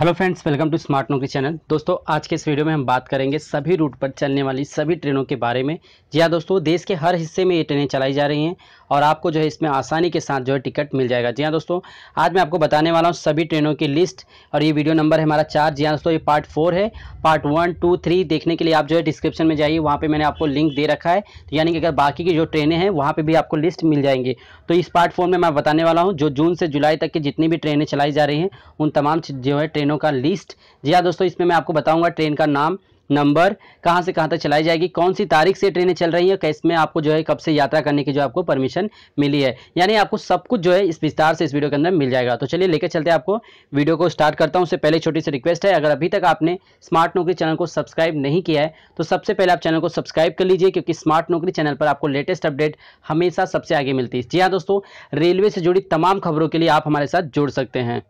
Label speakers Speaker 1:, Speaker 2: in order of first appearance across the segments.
Speaker 1: hello friends welcome to smart Naukri channel दोस्तों आज के इस वीडियो में हम बात करेंगे सभी रूट पर चलने वाली सभी ट्रेनों के बारे में जी हाँ दोस्तों देश के हर हिस्से में ये ट्रेनें चलाई जा रही हैं और आपको जो है इसमें आसानी के साथ जो है टिकट मिल जाएगा जी हाँ दोस्तों आज मैं आपको बताने वाला हूँ सभी ट्रेनों की लिस्ट और ये वीडियो नंबर है हमारा चार जी हाँ दोस्तों ये पार्ट फोर है पार्ट वन टू थ्री देखने के लिए आप जो है डिस्क्रिप्शन में जाइए वहाँ पर मैंने आपको लिंक दे रखा है तो यानी कि अगर बाकी की जो ट्रेनें हैं वहाँ पर भी आपको लिस्ट मिल जाएंगी तो इस पार्ट फोर में मैं बताने वाला हूँ जो जून से जुलाई तक की जितनी भी ट्रेनें चलाई जा रही हैं उन तमाम जो है ट्रेन ट्रेनों का लिस्ट जी हाँ दोस्तों इसमें मैं आपको बताऊंगा ट्रेन का नाम नंबर कहाँ से कहाँ तक चलाई जाएगी कौन सी तारीख से ट्रेनें चल रही हैं कैसे में आपको जो है कब से यात्रा करने की जो आपको परमिशन मिली है यानी आपको सब कुछ जो है इस विस्तार से इस वीडियो के अंदर मिल जाएगा तो चलिए लेकर चलते हैं आपको वीडियो को स्टार्ट करता हूँ उससे पहले छोटी सी रिक्वेस्ट है अगर अभी तक आपने स्मार्ट नौकरी चैनल को सब्सक्राइब नहीं किया है तो सबसे पहले आप चैनल को सब्सक्राइब कर लीजिए क्योंकि स्मार्ट नौकरी चैनल पर आपको लेटेस्ट अपडेट हमेशा सबसे आगे मिलती है जी हाँ दोस्तों रेलवे से जुड़ी तमाम खबरों के लिए आप हमारे साथ जुड़ सकते हैं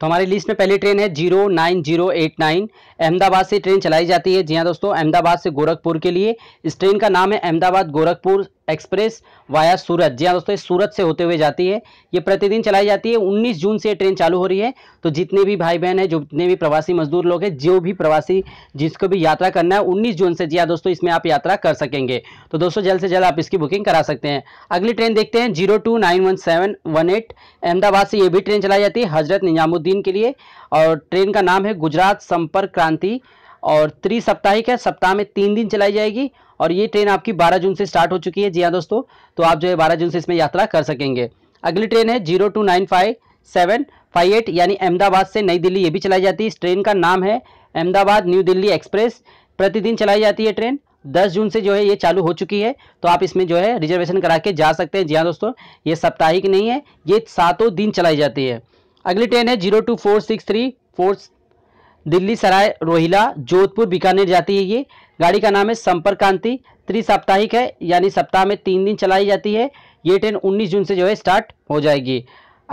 Speaker 1: तो हमारी लिस्ट में पहली ट्रेन है zero nine zero eight nine Ahmedabad से ट्रेन चलाई जाती है जी हाँ दोस्तों अहमदाबाद से गोरखपुर के लिए इस ट्रेन का नाम है अहमदाबाद गोरखपुर एक्सप्रेस वाया सूरत जी हाँ दोस्तों सूरत से होते हुए जाती है ये प्रतिदिन चलाई जाती है 19 जून से ट्रेन चालू हो रही है तो जितने भी भाई बहन हैं जितने भी प्रवासी मजदूर लोग हैं जो भी प्रवासी जिसको भी यात्रा करना है उन्नीस जून से जी हाँ दोस्तों इसमें आप यात्रा कर सकेंगे तो दोस्तों जल्द से जल्द आप इसकी बुकिंग करा सकते हैं अगली ट्रेन देखते हैं zero two nine one seven one eight Ahmedabad से ये भी ट्रेन चलाई जाती है हजरत निजामुद्दीन के लिए और ट्रेन का नाम है गुजरात संपर्क क्रांति और त्रिसप्ताहिक है सप्ताह में तीन दिन चलाई जाएगी और ये ट्रेन आपकी 12 जून से स्टार्ट हो चुकी है जी हाँ दोस्तों तो आप जो है बारह जून से इसमें यात्रा कर सकेंगे अगली ट्रेन है zero two nine five seven five eight यानी अहमदाबाद से नई दिल्ली ये भी चलाई जाती है इस ट्रेन का नाम है अहमदाबाद न्यू दिल्ली एक्सप्रेस प्रतिदिन चलाई जाती है ट्रेन 10 जून से जो है ये चालू हो चुकी है तो आप इसमें जो है रिजर्वेशन करा के जा सकते हैं जी हाँ दोस्तों ये साप्ताहिक नहीं है ये सातों दिन चलाई जाती है अगली ट्रेन है zero two four six three four Delhi Sarai Rohilla Jodhpur Bikaner जाती है ये गाड़ी का नाम है संपर्क क्रांति त्रिसाप्ताहिक है यानी सप्ताह में तीन दिन चलाई जाती है ये ट्रेन 19 जून से जो है स्टार्ट हो जाएगी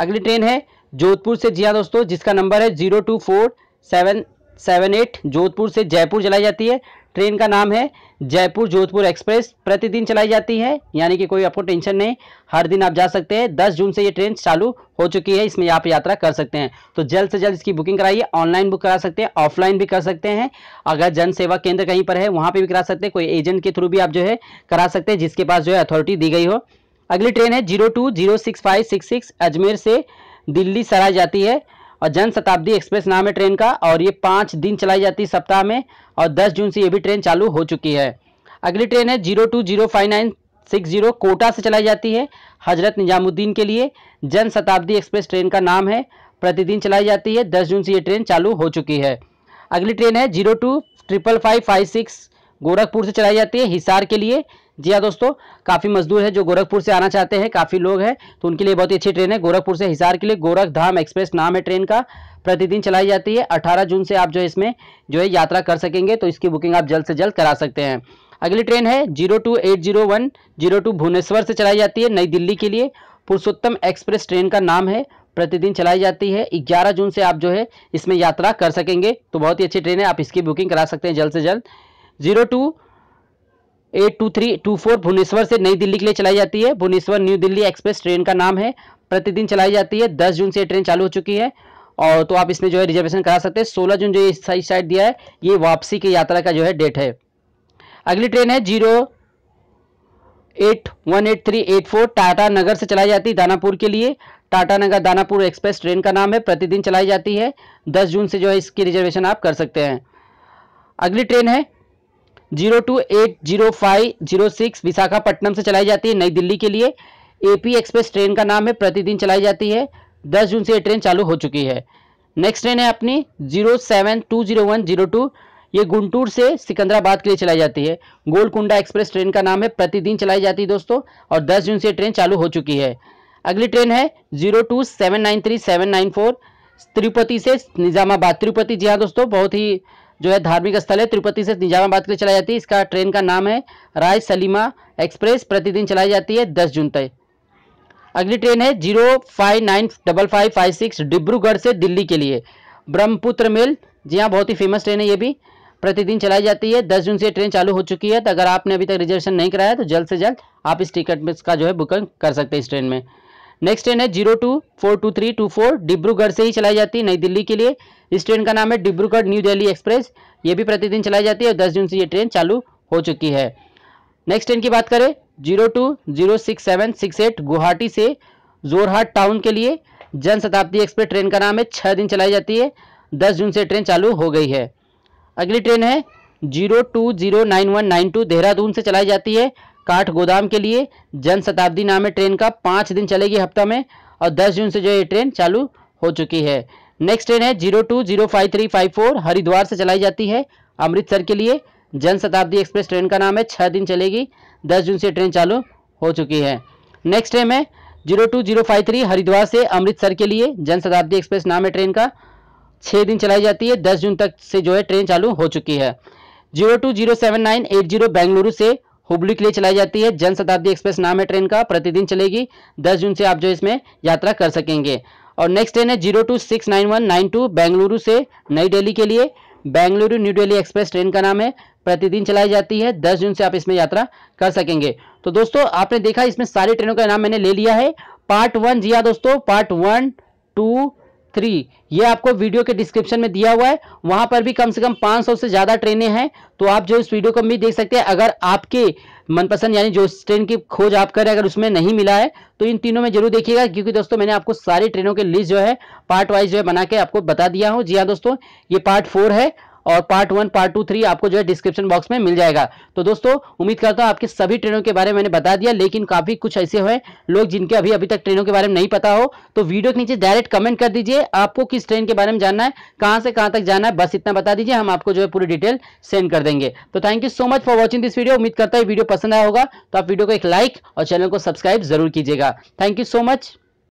Speaker 1: अगली ट्रेन है जोधपुर से जी हाँ दोस्तों जिसका नंबर है zero two four seven seven eight Jodhpur से जयपुर चलाई जाती है ट्रेन का नाम है जयपुर जोधपुर एक्सप्रेस प्रतिदिन चलाई जाती है यानी कि कोई आपको टेंशन नहीं हर दिन आप जा सकते हैं दस जून से ये ट्रेन चालू हो चुकी है इसमें आप यात्रा कर सकते हैं तो जल्द से जल्द इसकी बुकिंग कराइए ऑनलाइन बुक करा सकते हैं ऑफलाइन भी कर सकते हैं अगर जन सेवा केंद्र कहीं पर है वहाँ पर भी करा सकते हैं कोई एजेंट के थ्रू भी आप जो है करा सकते हैं जिसके पास जो है अथॉरिटी दी गई हो अगली ट्रेन है zero two zero six five six six Ajmer से दिल्ली सराय जाती है और जन शताब्दी एक्सप्रेस नाम है ट्रेन का और ये पाँच दिन चलाई जाती है सप्ताह में और दस जून से ये भी ट्रेन चालू हो चुकी है अगली ट्रेन है zero two zero five nine six zero Kota से चलाई जाती है हजरत निजामुद्दीन के लिए जन शताब्दी एक्सप्रेस ट्रेन का नाम है प्रतिदिन चलाई जाती है दस जून से ये ट्रेन चालू हो चुकी है अगली ट्रेन है zero two triple five five six Gorakhpur से चलाई जाती है हिसार के लिए जी हाँ दोस्तों काफ़ी मजदूर है जो गोरखपुर से आना चाहते हैं काफ़ी लोग हैं तो उनके लिए बहुत ही अच्छी ट्रेन है गोरखपुर से हिसार के लिए गोरख धाम एक्सप्रेस नाम है ट्रेन का प्रतिदिन चलाई जाती है अठारह जून से आप जो है इसमें जो है यात्रा कर सकेंगे तो इसकी बुकिंग आप जल्द से जल्द करा सकते हैं अगली ट्रेन है zero two eight zero one zero two Bhubaneswar से चलाई जाती है नई दिल्ली के लिए पुरुषोत्तम एक्सप्रेस ट्रेन का नाम है प्रतिदिन चलाई जाती है 11 जून से आप जो है इसमें यात्रा कर सकेंगे तो बहुत ही अच्छी ट्रेन है आप इसकी बुकिंग करा सकते हैं जल्द से जल्द zero two eight two three two four Bhubaneswar से नई दिल्ली के लिए चलाई जाती है Bhubaneswar new Delhi express train का नाम है प्रतिदिन चलाई जाती है दस जून से ट्रेन चालू हो चुकी है और तो आप इसमें जो है रिजर्वेशन करा सकते हैं सोलह जून जो इस साइड दिया है ये वापसी की यात्रा का जो है डेट है अगली ट्रेन है zero eight one eight three eight four Tatanagar से चलाई जाती है दानापुर के लिए Tatanagar Danapur express train का नाम है प्रतिदिन चलाई जाती है दस जून से जो है इसकी रिजर्वेशन आप कर सकते हैं अगली ट्रेन है zero two eight zero five zero six Visakhapatnam से चलाई जाती है नई दिल्ली के लिए एपी एक्सप्रेस ट्रेन का नाम है प्रतिदिन चलाई जाती है दस जून से ये ट्रेन चालू हो चुकी है नेक्स्ट ट्रेन है अपनी zero seven two zero one zero two ये गुंटूर से सिकंदराबाद के लिए चलाई जाती है गोलकुंडा एक्सप्रेस ट्रेन का नाम है प्रतिदिन चलाई जाती है दोस्तों और दस जून से ट्रेन चालू हो चुकी है अगली ट्रेन है zero two seven nine three seven nine four Tirupati से निज़ामाबाद तिरुपति जी हाँ दोस्तों बहुत ही जो है धार्मिक स्थल है तिरुपति से निजामाबाद के लिए चलाई जाती है इसका ट्रेन का नाम है राय सलीमा एक्सप्रेस प्रतिदिन चलाई जाती है दस जून तक अगली ट्रेन है zero five nine double five five six Dibrugarh से दिल्ली के लिए ब्रह्मपुत्र मेल जी हाँ बहुत ही फेमस ट्रेन है ये भी प्रतिदिन चलाई जाती है दस जून से ट्रेन चालू हो चुकी है तो अगर आपने अभी तक रिजर्वेशन नहीं कराया तो जल्द से जल्द आप इस टिकट में इसका जो है बुकिंग कर सकते हैं इस ट्रेन में नेक्स्ट ट्रेन है zero two four two three two four Dibrugarh से ही चलाई जाती है नई दिल्ली के लिए इस ट्रेन का नाम है डिब्रूगढ़ न्यू दिल्ली एक्सप्रेस ये भी प्रतिदिन चलाई जाती है और दस जून से ये ट्रेन चालू हो चुकी है नेक्स्ट ट्रेन की बात करें zero two zero six seven six eight Guwahati से जोरहाट टाउन के लिए जन शताब्दी एक्सप्रेस ट्रेन का नाम है छः दिन चलाई जाती है दस जून से ट्रेन चालू हो गई है अगली ट्रेन है zero two zero nine one nine two Dehradun से चलाई जाती है काठ गोदाम के लिए जन शताब्दी नामे ट्रेन का पाँच दिन चलेगी हफ्ता में और दस जून से जो ये ट्रेन चालू हो चुकी है नेक्स्ट ट्रेन है zero two zero five three five four Haridwar से चलाई जाती है अमृतसर के लिए जन शताब्दी एक्सप्रेस ट्रेन का नाम है छः दिन चलेगी दस जून से ट्रेन चालू हो चुकी है नेक्स्ट ट्रेन है zero two zero five three Haridwar से अमृतसर के लिए जन शताब्दी एक्सप्रेस नाम है ट्रेन का छः दिन चलाई जाती है दस जून तक से जो है ट्रेन चालू हो चुकी है zero two zero seven nine eight zero Bengaluru से हुबली के लिए चलाई जाती है जन शताब्दी एक्सप्रेस नाम है ट्रेन का प्रतिदिन चलेगी दस जून से आप जो इसमें यात्रा कर सकेंगे और नेक्स्ट ट्रेन है zero two six nine one nine two Bengaluru से नई दिल्ली के लिए Bengaluru new Delhi express train का नाम है प्रतिदिन चलाई जाती है 10 जून से आप इसमें यात्रा कर सकेंगे तो दोस्तों आपने देखा इसमें सारी ट्रेनों का नाम मैंने ले लिया है पार्ट वन जिया हाँ दोस्तों पार्ट वन टू थ्री ये आपको वीडियो के डिस्क्रिप्शन में दिया हुआ है वहां पर भी कम से कम 500 से ज़्यादा ट्रेनें हैं तो आप जो इस वीडियो को भी देख सकते हैं अगर आपके मनपसंद यानी जो ट्रेन की खोज आप करें अगर उसमें नहीं मिला है तो इन तीनों में जरूर देखिएगा क्योंकि दोस्तों मैंने आपको सारी ट्रेनों के लिस्ट जो है पार्ट वाइज जो है बना के आपको बता दिया हूँ जी हाँ दोस्तों ये पार्ट फोर है और part one part two three आपको जो है डिस्क्रिप्शन बॉक्स में मिल जाएगा तो दोस्तों उम्मीद करता हूँ आपके सभी ट्रेनों के बारे में मैंने बता दिया लेकिन काफ़ी कुछ ऐसे हुए लोग जिनके अभी अभी तक ट्रेनों के बारे में नहीं पता हो तो वीडियो के नीचे डायरेक्ट कमेंट कर दीजिए आपको किस ट्रेन के बारे में जानना है कहाँ से कहाँ तक जाना है बस इतना बता दीजिए हम आपको जो है पूरी डिटेल सेंड कर देंगे तो thank you so much for watching this video उम्मीद करता है वीडियो पसंद आया होगा तो आप वीडियो को एक लाइक और चैनल को सब्सक्राइब जरूर कीजिएगा थैंक यू सो मच